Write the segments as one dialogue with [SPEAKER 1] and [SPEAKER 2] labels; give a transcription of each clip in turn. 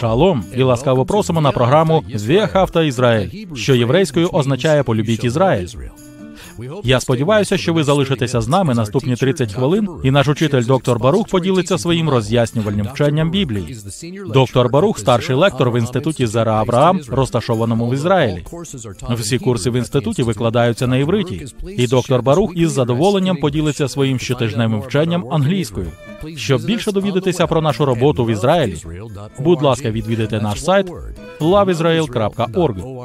[SPEAKER 1] Шалом і ласкаво просимо на програму Вехавта Ізраїль, що єврейською означає полюбіть Ізраїль. Я сподіваюся, що ви залишитеся з нами наступні 30 хвилин, і наш учитель доктор Барух поділиться своїм роз'яснювальним вченням Біблії. Доктор Барух, старший лектор в інституті Зера Авраам, розташованому в Ізраїлі. Всі курси в інституті викладаються на івриті, і доктор Барух із задоволенням поділиться своїм щотижневим вченням англійською. Щоб більше довідатися про нашу роботу в Ізраїлі, будь ласка, відвідайте наш сайт loveisrael.org.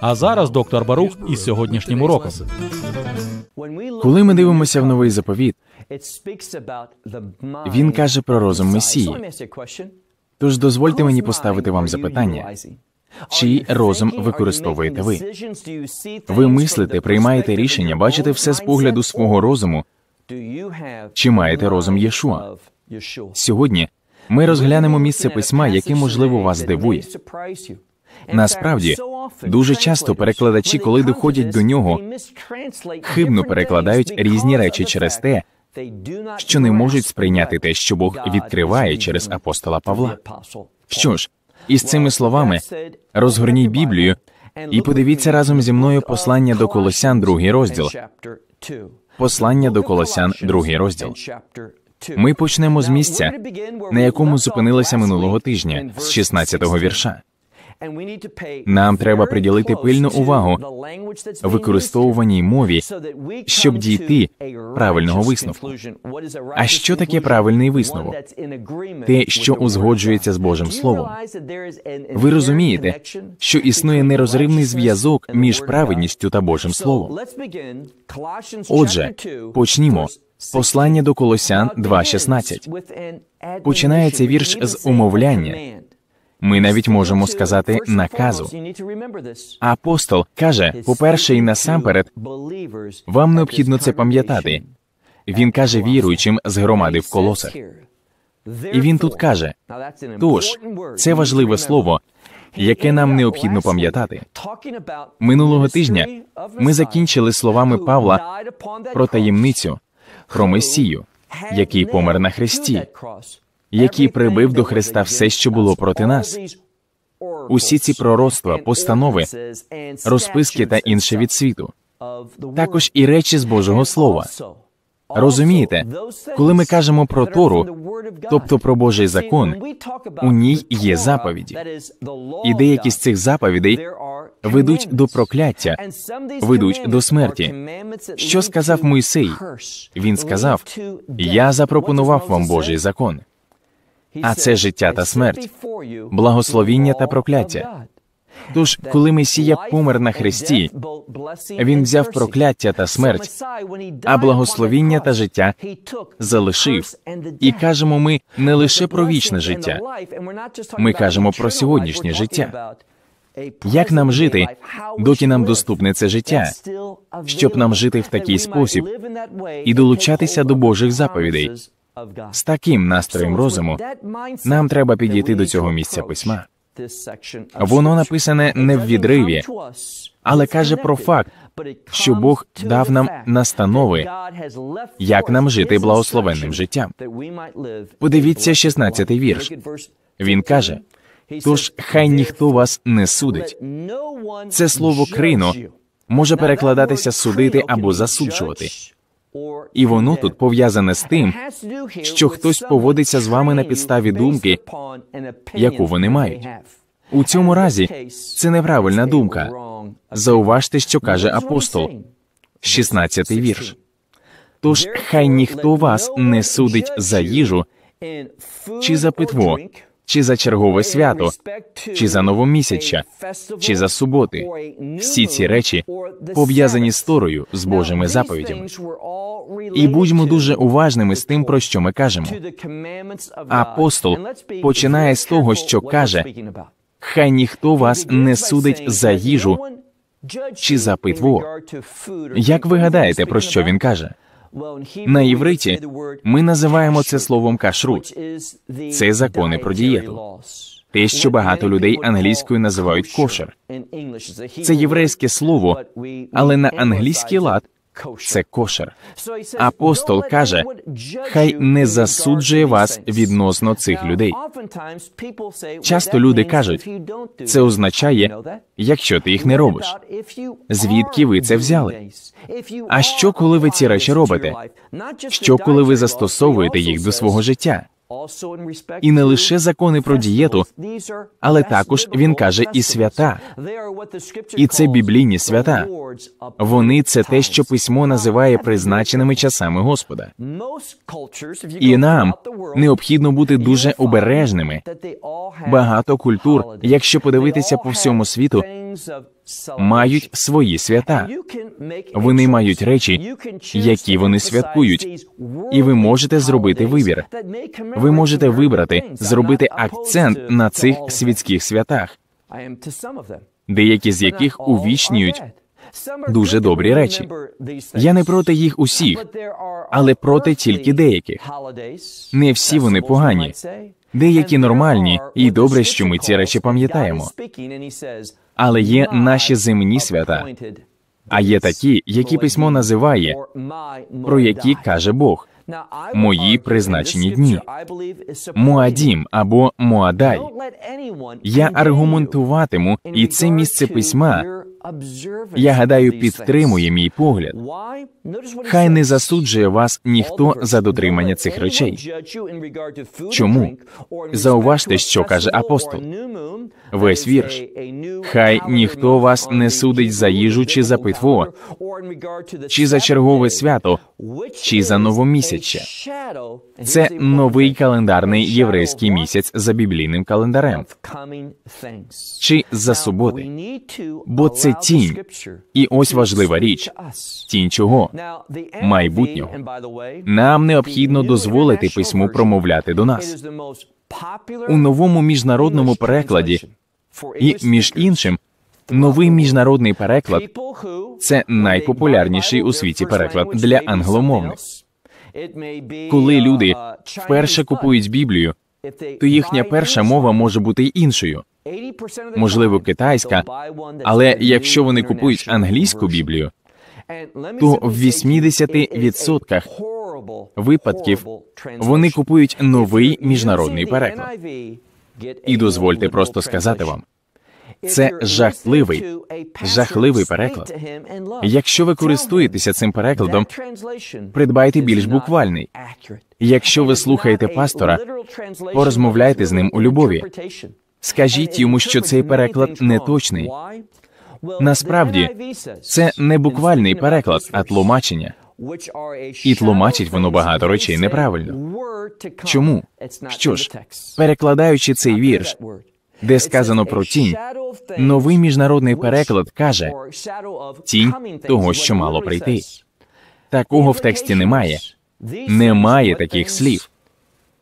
[SPEAKER 1] А зараз доктор Барух із сьогоднішнім уроком. Коли
[SPEAKER 2] ми дивимося в новий заповіт, він каже про розум Месії. Тож дозвольте мені поставити вам запитання. Чий розум використовуєте ви? Ви мислите, приймаєте рішення, бачите все з погляду свого розуму чи маєте розум Єшуа? Сьогодні ми розглянемо місце письма, яке можливо вас дивує. Насправді дуже часто перекладачі, коли доходять до нього,
[SPEAKER 1] хибно перекладають
[SPEAKER 2] різні речі через те, що не можуть сприйняти те, що Бог відкриває через апостола Павла. Що ж, із цими словами розгорніть Біблію і подивіться разом зі мною послання до Колосян, другий розділ. Послання до Колосян, другий розділ. Ми почнемо з місця, на якому зупинилися минулого тижня, з 16-го вірша. Нам треба приділити пильну увагу використовуваній мові, щоб дійти правильного висновку. А що таке правильний висновок? Те, що узгоджується з Божим Словом. Ви розумієте, що існує нерозривний зв'язок між праведністю та Божим Словом. Отже, почнімо. Послання до Колосян 2.16. Починається вірш з умовляння. Ми навіть можемо сказати наказу. Апостол каже: по-перше, і насамперед, вам необхідно це пам'ятати. Він каже віруючим з громади в колосах. І він тут каже: тож це важливе слово, яке нам необхідно пам'ятати. Минулого тижня ми закінчили словами Павла про таємницю, про Месію, який помер на хресті який прибив до Христа все, що було проти нас. Усі ці пророцтва, постанови, розписки та інше від світу, також і речі з Божого Слова. Розумієте, коли ми кажемо про Тору, тобто про Божий закон, у ній є заповіді. І деякі з цих заповідей ведуть до прокляття, ведуть до смерті.
[SPEAKER 1] Що сказав Мойсей?
[SPEAKER 2] Він сказав: Я запропонував вам Божий закон а це життя та смерть, благословіння та прокляття. Тож, коли Месія помер на хресті, він взяв прокляття та смерть, а благословіння та життя залишив. І кажемо ми не лише про вічне життя, ми кажемо про сьогоднішнє життя. Як нам жити, доки нам доступне це життя, щоб нам жити в такий спосіб і долучатися до Божих заповідей. З таким настроєм розуму
[SPEAKER 1] нам треба підійти до цього
[SPEAKER 2] місця письма. Воно написане не в відриві, але каже про факт, що Бог дав нам настанови, як нам жити благословенним життям. Подивіться 16-й вірш. Він каже: тож хай ніхто вас не судить. Це слово крино може перекладатися судити або засуджувати. І воно тут пов'язане з тим, що хтось поводиться з вами на підставі думки,
[SPEAKER 1] яку вони мають.
[SPEAKER 2] У цьому разі це неправильна думка. Зауважте, що каже апостол, 16-й вірш. Тож хай ніхто вас не судить за їжу чи за питво чи за чергове свято, чи за новомісяча, чи за суботи. Всі ці речі пов'язані з торою, з Божими заповідями. І будьмо дуже уважними з тим, про що ми кажемо. Апостол починає з того, що каже: хай ніхто вас не судить за їжу. Чи за питво? Як ви гадаєте, про що він каже? На євриті ми називаємо це словом кашрут.
[SPEAKER 1] Це закони про
[SPEAKER 2] дієту. Те, що багато людей англійською називають кошер. Це єврейське слово, але на англійський лад це кошер. Апостол каже, хай не засуджує вас відносно цих людей. Часто люди кажуть, це означає, якщо ти їх не робиш. Звідки ви це взяли? А що, коли ви ці речі робите?
[SPEAKER 1] Що коли ви
[SPEAKER 2] застосовуєте їх до свого життя? і не лише закони про дієту, але також він каже і свята.
[SPEAKER 1] І це біблійні свята.
[SPEAKER 2] Вони це те, що письмо називає призначеними часами Господа. І нам необхідно бути дуже обережними. Багато культур, якщо подивитися по всьому світу, мають свої свята. Вони мають речі, які вони святкують, і ви можете зробити вибір. Ви можете вибрати, зробити акцент на цих світських святах. деякі з яких увічнюють. Дуже добрі речі. Я не проти їх усіх, але проти тільки деяких. Не всі вони погані, деякі нормальні, і добре, що ми ці речі пам'ятаємо. Але є наші земні свята, а є такі, які письмо називає,
[SPEAKER 1] про які каже Бог. Мої призначені дні Муадім або Муадай. Я
[SPEAKER 2] аргументуватиму і це місце письма я гадаю, підтримує мій погляд. Хай не засуджує вас ніхто за дотримання цих речей. Чому? Зауважте, що каже апостол. Весь вірш. Хай ніхто вас не судить за їжу чи за питво, чи за чергове свято, чи за новомісяча. Це новий календарний єврейський місяць за біблійним календарем. Чи за суботи.
[SPEAKER 1] Бо це тінь. І
[SPEAKER 2] ось важлива річ: тінь чого майбутнього. Нам необхідно дозволити письму промовляти до нас. У новому міжнародному перекладі і між іншим. Новий міжнародний переклад це найпопулярніший у світі переклад для англомовних. Коли люди вперше купують Біблію, то їхня перша мова може бути іншою можливо, китайська, але якщо вони купують англійську біблію, то в 80%
[SPEAKER 1] випадків вони
[SPEAKER 2] купують новий міжнародний переклад.
[SPEAKER 1] І дозвольте просто сказати
[SPEAKER 2] вам. Це жахливий, жахливий переклад. Якщо ви користуєтеся цим перекладом, придбайте більш буквальний. Якщо ви слухаєте пастора, порозмовляйте з ним у любові. Скажіть е, йому, що цей переклад не точний. Насправді, це не буквальний переклад, а тлумачення. І тлумачить воно багато речей неправильно. Чому? Що ж, перекладаючи цей вірш, де сказано про тінь, новий міжнародний переклад каже тінь того, що мало прийти. Такого в тексті немає. Немає таких слів.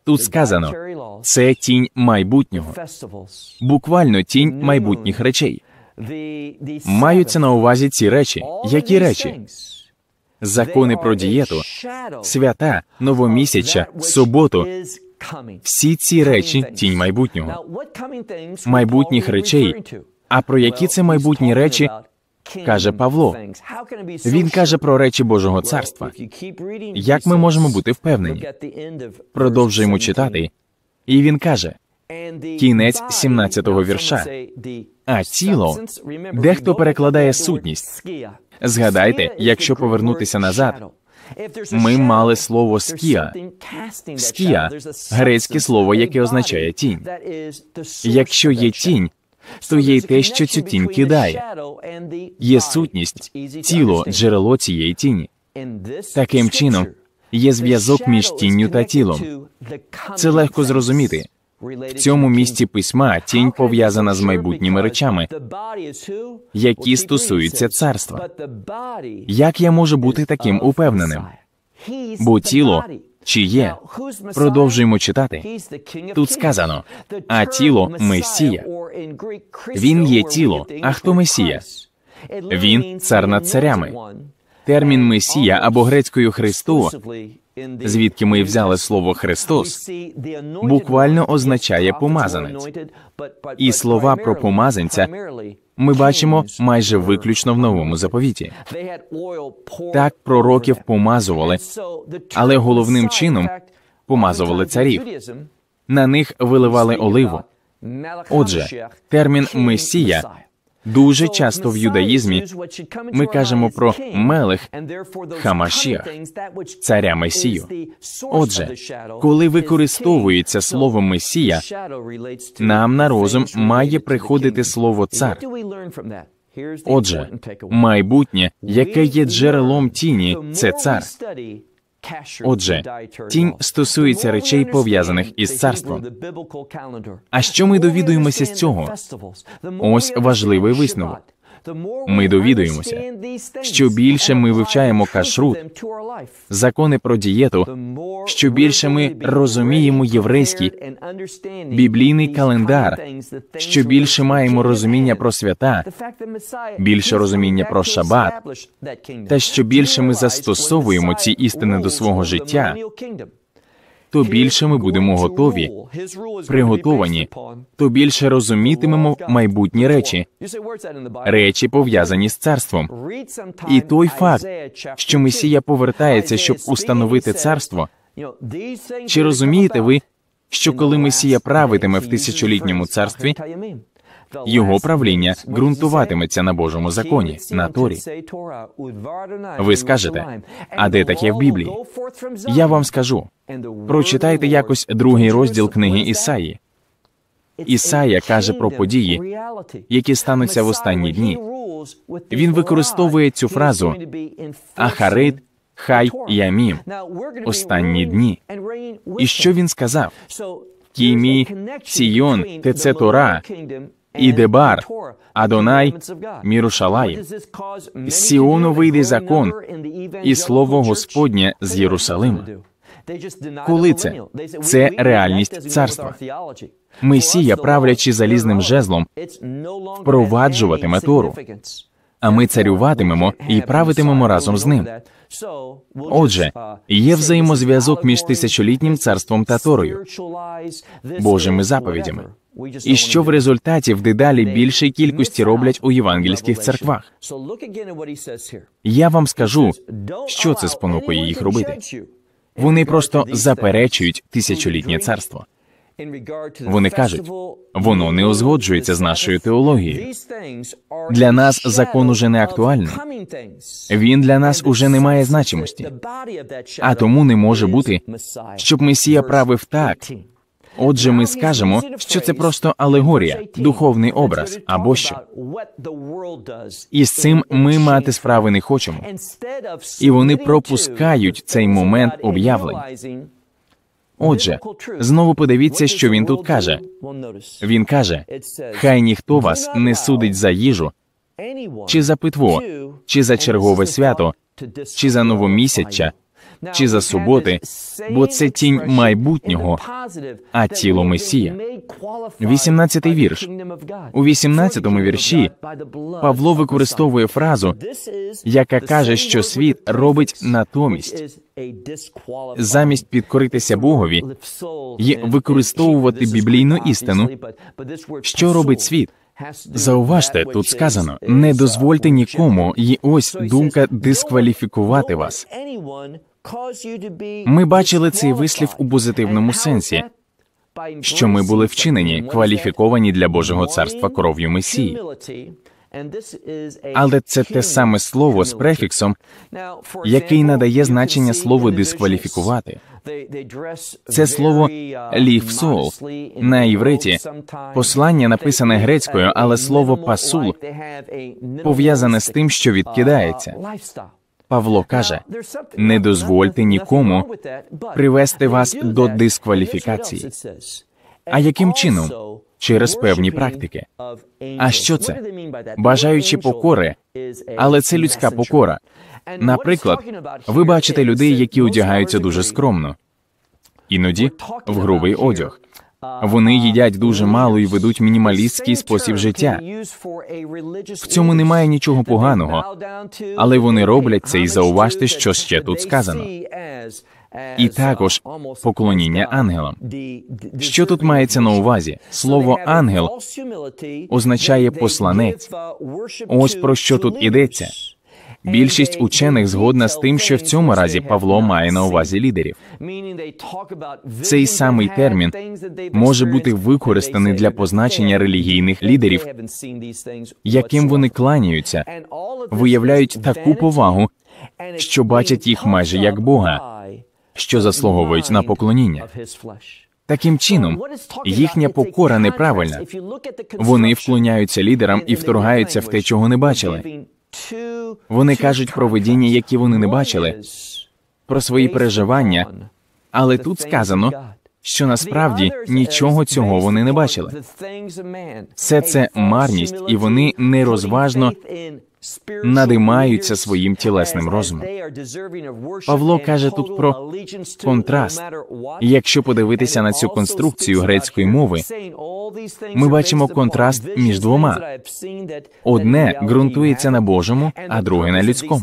[SPEAKER 2] Тут сказано це тінь майбутнього, буквально тінь майбутніх речей. Маються на увазі ці речі. Які речі? Закони про дієту, свята, новомісяча, суботу. Всі ці речі тінь майбутнього. майбутніх речей. А про які це майбутні речі? Каже Павло, він каже про речі Божого царства. Як ми можемо бути впевнені? Продовжуємо читати, і він каже кінець 17-го вірша. А тіло дехто перекладає сутність. Згадайте, якщо повернутися назад, ми мали слово скія.
[SPEAKER 1] Скія грецьке слово, яке
[SPEAKER 2] означає тінь. Якщо є тінь, то є й те, що цю тінь кидає. Є сутність, тіло, джерело цієї тіні. Таким чином, є зв'язок між тінню та тілом. Це легко зрозуміти.
[SPEAKER 1] В цьому
[SPEAKER 2] місці письма тінь пов'язана з майбутніми речами, які стосуються царства. Як я можу бути таким упевненим? Бо тіло чи є?
[SPEAKER 1] Продовжуємо
[SPEAKER 2] читати. Тут сказано: а тіло месія. Він є тіло. А хто месія? Він цар над царями. Термін Месія або грецькою Христу, звідки ми взяли слово Христос, буквально означає помазанець. І слова про помазанця ми бачимо майже виключно в новому заповіті. Так пророків помазували, але головним чином помазували царів. На них виливали оливу. Отже, термін Месія Дуже часто в юдаїзмі ми кажемо про мелих Хамашіах, царя Месію. Отже, коли використовується слово Месія, нам на розум має приходити слово цар. Отже, майбутнє, яке є джерелом тіні, це цар.
[SPEAKER 1] Отже, тінь стосується речей пов'язаних із царством. А
[SPEAKER 2] що ми довідуємося з цього? Ось важливий висновок ми довідуємося, що більше ми вивчаємо кашрут, закони про дієту, що більше ми розуміємо єврейський біблійний календар, що більше маємо розуміння про свята, більше розуміння про шабат, та що більше ми застосовуємо ці істини до свого життя то більше ми будемо готові, приготовані, то більше розумітимемо майбутні речі, речі пов'язані з царством. І той факт, що Месія повертається, щоб установити царство. Чи розумієте ви, що коли Месія правитиме в тисячолітньому царстві, його правління ґрунтуватиметься на Божому законі, на Торі. Ви скажете, а де таке в Біблії? Я вам скажу. Прочитайте якось другий розділ книги Ісаї. Ісая каже про події, які стануться в останні дні. Він використовує цю фразу Ахарит. Хай ямім останні дні. І що він сказав? Кімі, Сіон, Тецетора, Ідебар, Адонай, Мірушалаїм. З Сіону вийде закон і слово Господнє з Єрусалима. Коли це? Це реальність царства. Месія, правлячи залізним жезлом,
[SPEAKER 1] впроваджуватиме Тору.
[SPEAKER 2] А ми царюватимемо і правитимемо разом з ним.
[SPEAKER 1] Отже, uh, є
[SPEAKER 2] взаємозв'язок між тисячолітнім царством та Торою, Божими заповідями і що в результаті в дедалі більшій кількості роблять у євангельських церквах. Я вам скажу, що це спонукує їх робити. Вони просто заперечують тисячолітнє царство. Вони кажуть, воно не узгоджується з нашою теологією. Для нас закон уже не актуальний. Він для нас уже не має значимості. А тому не може бути, щоб Месія правив так, Отже, ми скажемо, що це просто алегорія, духовний образ або що. І з цим ми мати справи не хочемо. І вони пропускають цей момент об'явлення. Отже, знову подивіться, що він тут каже. Він каже: хай ніхто вас не судить за їжу, чи за питво, чи за чергове свято, чи за новомісяча, чи за суботи, бо це тінь майбутнього, а тіло Месія. 18-й вірш. У 18-му вірші Павло використовує фразу,
[SPEAKER 1] яка каже, що світ робить натомість замість
[SPEAKER 2] підкоритися Богові
[SPEAKER 1] і використовувати біблійну істину. що робить світ.
[SPEAKER 2] Зауважте, тут сказано: не дозвольте нікому, і ось думка дискваліфікувати вас. Ми бачили цей вислів у позитивному сенсі,
[SPEAKER 1] що ми були вчинені, кваліфіковані для Божого
[SPEAKER 2] царства кров'ю Месії.
[SPEAKER 1] Але це те
[SPEAKER 2] саме слово з префіксом, який надає значення слову дискваліфікувати. Це слово uh, ліфсол на євриті, послання написане грецькою, але слово пасул пов'язане з тим, що uh, відкидається. Павло каже: не дозвольте нікому привести вас до дискваліфікації. А яким чином? Через певні практики. А що це? Бажаючи покори, але це людська покора. Наприклад, ви бачите людей, які одягаються дуже скромно, іноді в грубий одяг. Вони їдять дуже мало і ведуть мінімалістський спосіб життя. В цьому немає нічого поганого, але вони роблять це і зауважте, що ще тут сказано.
[SPEAKER 1] І також
[SPEAKER 2] поклоніння ангелам. Що тут мається на увазі? Слово ангел означає посланець. Ось про що тут ідеться. Більшість учених згодна з тим, що в цьому разі Павло має на увазі лідерів. Цей самий термін може бути використаний для позначення релігійних лідерів, яким вони кланяються, виявляють таку повагу, що бачать їх майже як Бога, що заслуговують на поклоніння. Таким чином, їхня покора неправильна. Вони вклоняються лідерам і вторгаються в те, чого не бачили. Вони кажуть про видіння, які вони не бачили, про свої переживання, але тут сказано, що насправді нічого цього вони не бачили. Все це марність, і вони нерозважно надимаються своїм тілесним розумом. Павло каже тут про контраст. Якщо подивитися на цю конструкцію грецької мови, ми бачимо контраст між двома. Одне ґрунтується на Божому, а друге на людському.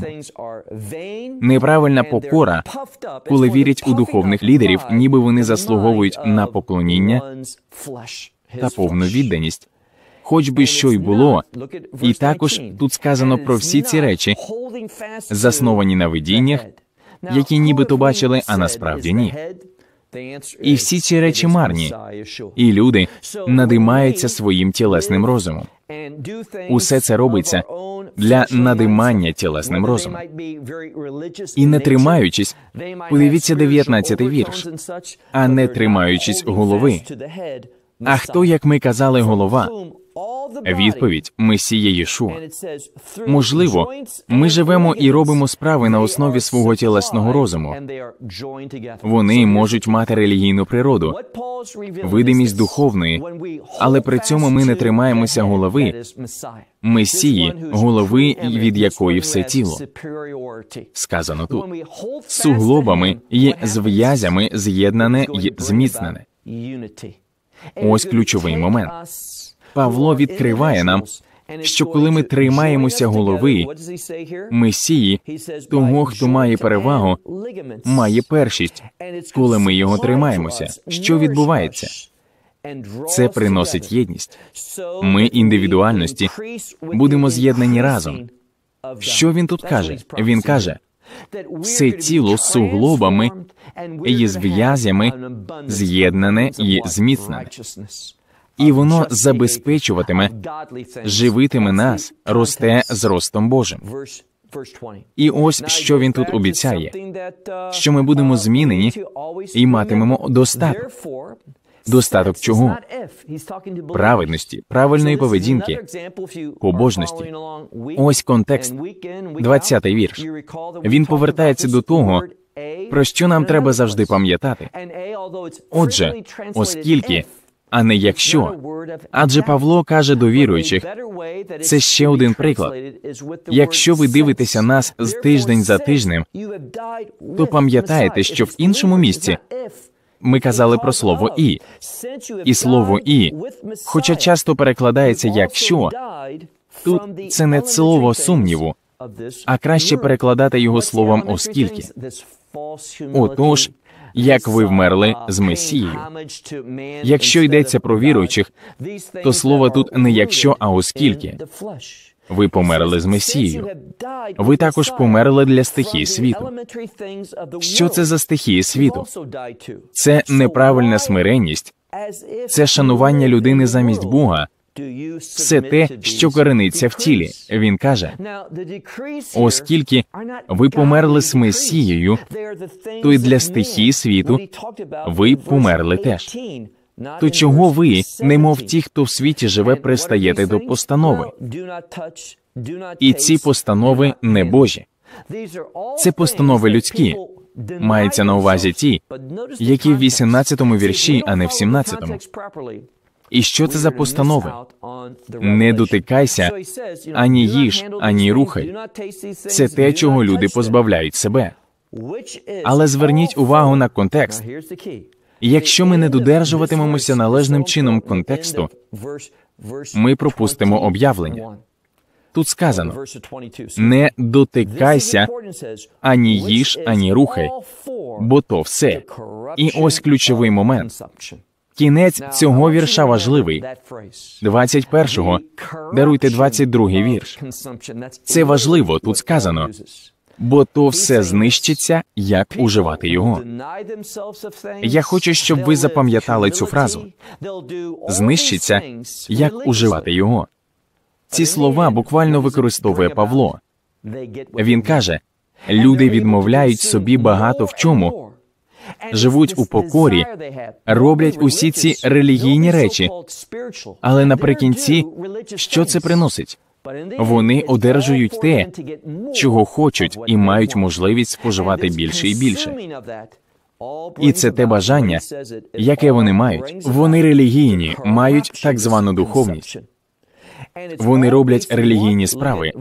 [SPEAKER 2] Неправильна покора, коли вірять у духовних лідерів, ніби вони заслуговують на поклоніння та повну відданість хоч би що й було. І також тут сказано про всі ці речі, засновані на видіннях, які нібито бачили, а насправді ні. І всі ці речі марні, і люди надимаються своїм тілесним розумом. Усе це робиться для надимання тілесним розумом. І не тримаючись, подивіться 19 вірш, а не тримаючись голови. А хто, як ми казали, голова
[SPEAKER 1] Відповідь
[SPEAKER 2] Месія Єшуа.
[SPEAKER 1] Можливо, ми живемо і
[SPEAKER 2] робимо справи на основі свого тілесного розуму. Вони можуть мати релігійну природу, видимість духовної, але при цьому ми не тримаємося голови месії, голови, від якої все тіло. Сказано тут суглобами і зв'язями з'єднане і зміцнене. Ось ключовий момент. Павло відкриває нам, що коли ми тримаємося голови, Месії, того, хто має перевагу, має першість, коли ми його тримаємося. Що відбувається? Це приносить єдність. Ми індивідуальності будемо з'єднані разом. Що він тут каже? Він каже. Все тіло з суглобами і з в'язями з'єднане і зміцнене і воно забезпечуватиме, живитиме нас, росте з ростом Божим. І ось що він тут обіцяє, що ми будемо змінені і матимемо достаток. Достаток чого? Праведності, правильної поведінки, побожності. Ось контекст 20-й вірш. Він повертається до того, про що нам треба завжди пам'ятати. Отже, оскільки а не якщо. Адже Павло каже до віруючих, це ще один приклад. Якщо ви дивитеся нас з тиждень за тижнем, то пам'ятаєте, що в іншому місці ми казали про слово і
[SPEAKER 1] і слово і, хоча
[SPEAKER 2] часто перекладається якщо тут це не слово сумніву, а краще перекладати його словом оскільки. Отож, як ви вмерли з Месією. Якщо йдеться про віруючих, то слово тут не якщо, а оскільки. Ви померли з Месією. Ви також померли для стихії світу.
[SPEAKER 1] Що це за стихії світу?
[SPEAKER 2] Це неправильна смиренність, це шанування людини замість Бога. Все те, що корениться в тілі, він каже,
[SPEAKER 1] оскільки ви померли
[SPEAKER 2] з Месією, то й для стихії світу ви померли теж. То чого ви, немов ті, хто в світі живе, пристаєте до постанови? І ці постанови не Божі. Це постанови людські. Мається на увазі ті, які в 18-му вірші, а не в 17-му. І що це за постанови?
[SPEAKER 1] Не дотикайся ані їж, ані рухай. Це те, чого люди позбавляють себе. Але зверніть
[SPEAKER 2] увагу на контекст. Якщо ми не додержуватимемося належним чином контексту, ми пропустимо об'явлення. Тут сказано не дотикайся ані їж, ані рухай, бо то все. І ось ключовий момент Кінець цього вірша важливий. 21-го. даруйте 22-й вірш. Це важливо тут сказано. Бо то все знищиться, як уживати його. Я хочу, щоб ви запам'ятали цю фразу. Знищиться, як уживати його. Ці слова буквально використовує Павло. Він каже: люди відмовляють собі багато в чому, живуть у покорі, роблять усі ці релігійні речі, але наприкінці що це приносить? Вони одержують те, чого хочуть, і мають можливість споживати більше і більше. І це те бажання, яке вони мають. Вони релігійні, мають так звану духовність. Вони роблять релігійні справи,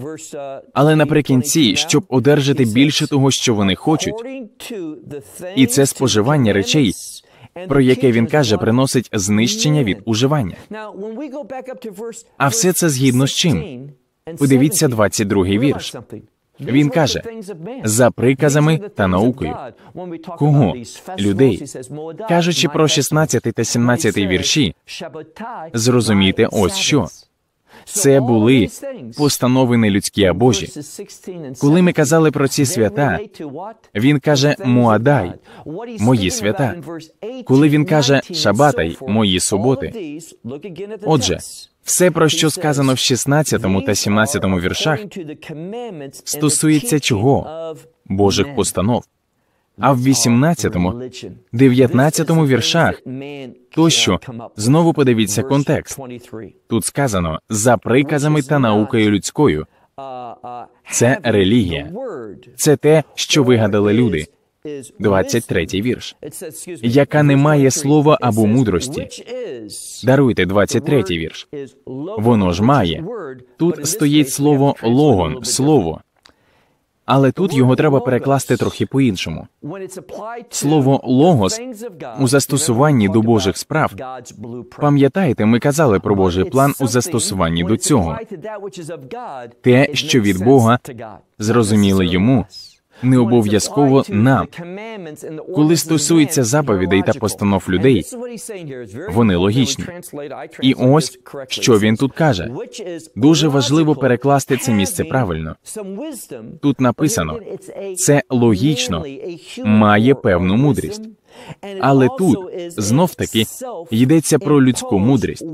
[SPEAKER 2] але наприкінці, щоб одержати більше того, що вони хочуть, і це споживання речей. Про яке він каже, приносить знищення від уживання. А все це згідно з чим? Подивіться 22-й вірш. Він каже за приказами та наукою. Кого? людей кажучи про 16 та 17 вірші, зрозумійте ось що це були постанови не людські, а Божі. Коли ми казали про ці свята, він каже Муадай, мої свята. Коли він каже Шабатай, мої суботи. Отже, все, про що сказано в 16 та 17 віршах, стосується чого? Божих постанов а в 18-му, 19-му віршах тощо знову подивіться контекст. Тут сказано за приказами та наукою людською.
[SPEAKER 1] Це релігія,
[SPEAKER 2] це те, що вигадали люди. 23-й вірш, яка не має слова або мудрості. Даруйте 23-й вірш. Воно ж має. Тут стоїть слово логон, слово. Але тут його треба перекласти трохи по-іншому. Слово логос у застосуванні до Божих справ. Пам'ятаєте, ми казали про Божий план у застосуванні до цього. Те, що від Бога зрозуміли йому, не обов'язково нам. Коли стосується заповідей та постанов людей,
[SPEAKER 1] вони логічні. І ось що він тут каже. Дуже важливо перекласти це місце правильно. Тут написано це
[SPEAKER 2] логічно, має певну мудрість. Але тут знов таки йдеться про людську мудрість,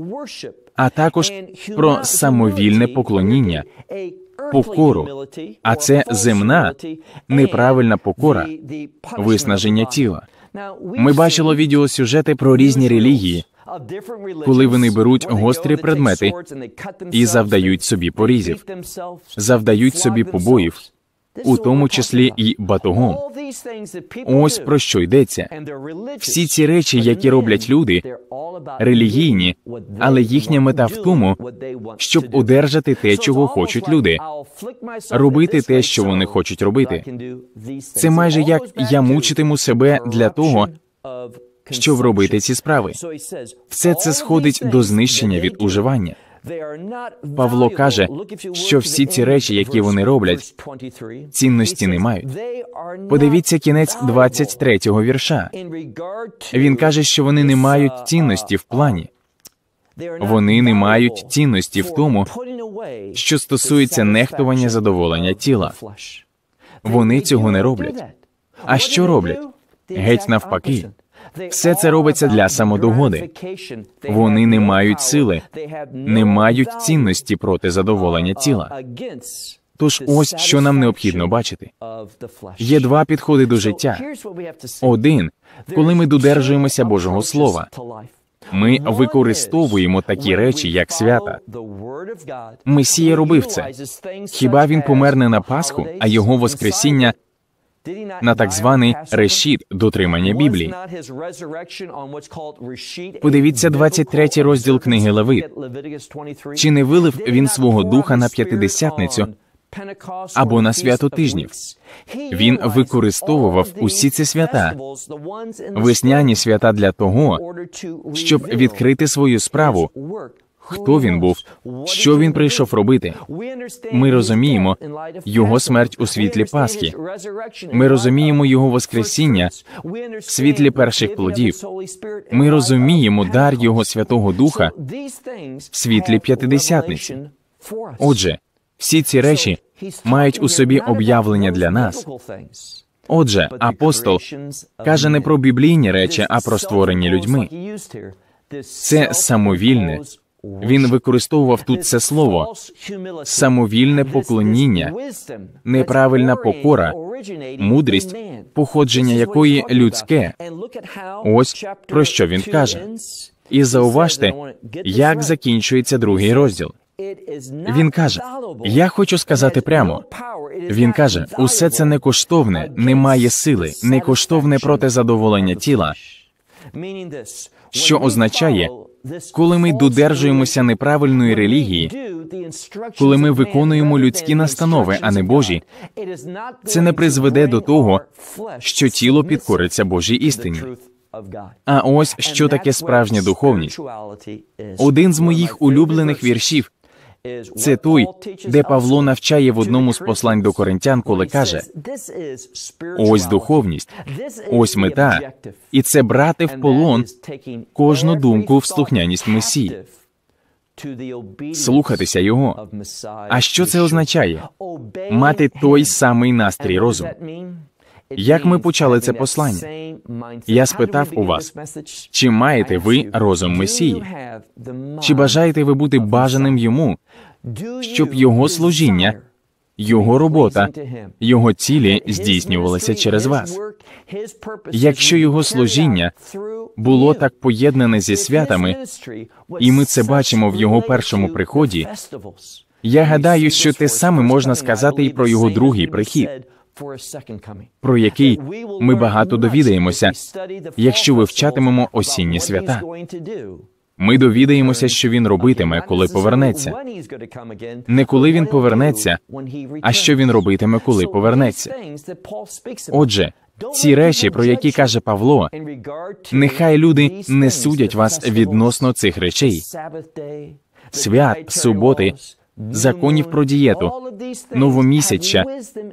[SPEAKER 2] а також про самовільне поклоніння,
[SPEAKER 1] покору, а це земна
[SPEAKER 2] неправильна покора, виснаження тіла. Ми бачили відеосюжети про різні релігії, коли вони беруть гострі предмети і завдають собі порізів, завдають собі побоїв, у тому числі і батогом. Ось про що йдеться. Всі ці речі, які роблять люди,
[SPEAKER 1] релігійні, але
[SPEAKER 2] їхня мета в тому, щоб одержати те, чого хочуть люди.
[SPEAKER 1] робити те, що вони хочуть робити. Це
[SPEAKER 2] майже як я мучитиму себе для того, щоб робити ці справи. Все це сходить до знищення від уживання. Павло каже, що всі ці речі, які вони роблять, цінності не мають. Подивіться кінець 23-го вірша. Він каже, що вони не мають uh, цінності в uh, плані. Вони не мають цінності в тому, що стосується нехтування задоволення тіла. Вони цього не роблять. А що роблять? Геть навпаки. Все це робиться для самодогоди. Вони не мають сили, не мають цінності проти задоволення тіла. Тож ось що нам необхідно бачити. Є два підходи до життя. Один, коли ми додержуємося Божого Слова. Ми використовуємо такі речі, як свята. Месія робив це. Хіба він померне на Пасху, а його Воскресіння на так званий решіт дотримання Біблії. Подивіться 23 розділ книги Левит. Чи не вилив він свого духа на п'ятидесятницю або на свято тижнів. Він використовував усі ці свята, весняні свята для того, щоб відкрити свою справу хто він був, що він прийшов робити. Ми розуміємо його смерть у світлі Пасхи. Ми розуміємо його воскресіння в світлі перших плодів. Ми розуміємо дар Його Святого Духа в світлі п'ятидесятниці. Отже, всі ці речі мають у собі об'явлення для нас. Отже, апостол каже не про біблійні речі, а про створення людьми. Це самовільне, він використовував тут це слово самовільне поклоніння, неправильна покора, мудрість, походження якої людське. Ось про що він каже. І зауважте, як закінчується другий розділ. Він каже: Я хочу сказати прямо. Він каже: усе це не коштовне, не має сили, не коштовне проти задоволення тіла. що означає, коли ми додержуємося неправильної релігії, коли ми виконуємо людські настанови, а не Божі, це не призведе до того, що тіло підкориться Божій істині.
[SPEAKER 1] А ось що таке справжня духовність. Один з моїх
[SPEAKER 2] улюблених віршів Цитуй, де Павло навчає в одному з послань до коринтян, коли каже:
[SPEAKER 1] ось духовність, ось мета, і це брати в полон
[SPEAKER 2] кожну думку в слухняність Месії. Слухатися його. А що це означає? Мати той самий настрій розуму. Як ми почали це послання?
[SPEAKER 1] Я спитав у вас,
[SPEAKER 2] чи маєте ви розум Месії? Чи бажаєте ви бути бажаним йому щоб його служіння, його робота, його цілі здійснювалися через вас. Якщо його служіння було так поєднане зі святами, і ми це бачимо в його першому приході. Я гадаю, що те саме можна сказати і про його другий прихід, про який ми багато довідаємося, якщо вивчатимемо осінні свята. Ми довідаємося, що він робитиме, коли повернеться. Не коли він повернеться, а що він робитиме, коли повернеться. Отже, ці речі, про які каже Павло, нехай люди не судять вас відносно цих речей. свят, суботи, законів про дієту, новомісяча.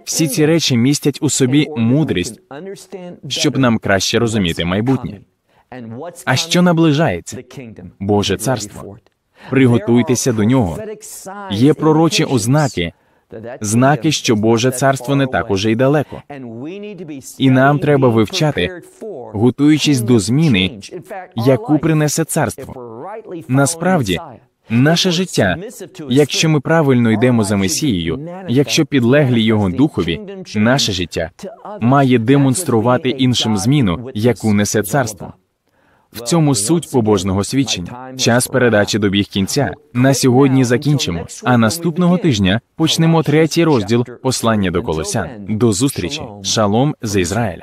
[SPEAKER 2] Всі ці речі містять у собі мудрість, щоб нам краще розуміти майбутнє а що наближається Боже царство. Приготуйтеся до нього. Є пророчі ознаки, знаки, що Боже царство не так уже й далеко. І нам треба вивчати, готуючись до зміни, яку принесе царство. Насправді, наше життя, якщо ми правильно йдемо за Месією, якщо підлеглі його духові, наше життя має демонструвати іншим зміну, яку несе царство. В цьому суть побожного свідчення. Час передачі добіг кінця. На сьогодні закінчимо. А наступного тижня почнемо третій розділ послання до колосян. До зустрічі, шалом
[SPEAKER 1] з Ізраїля.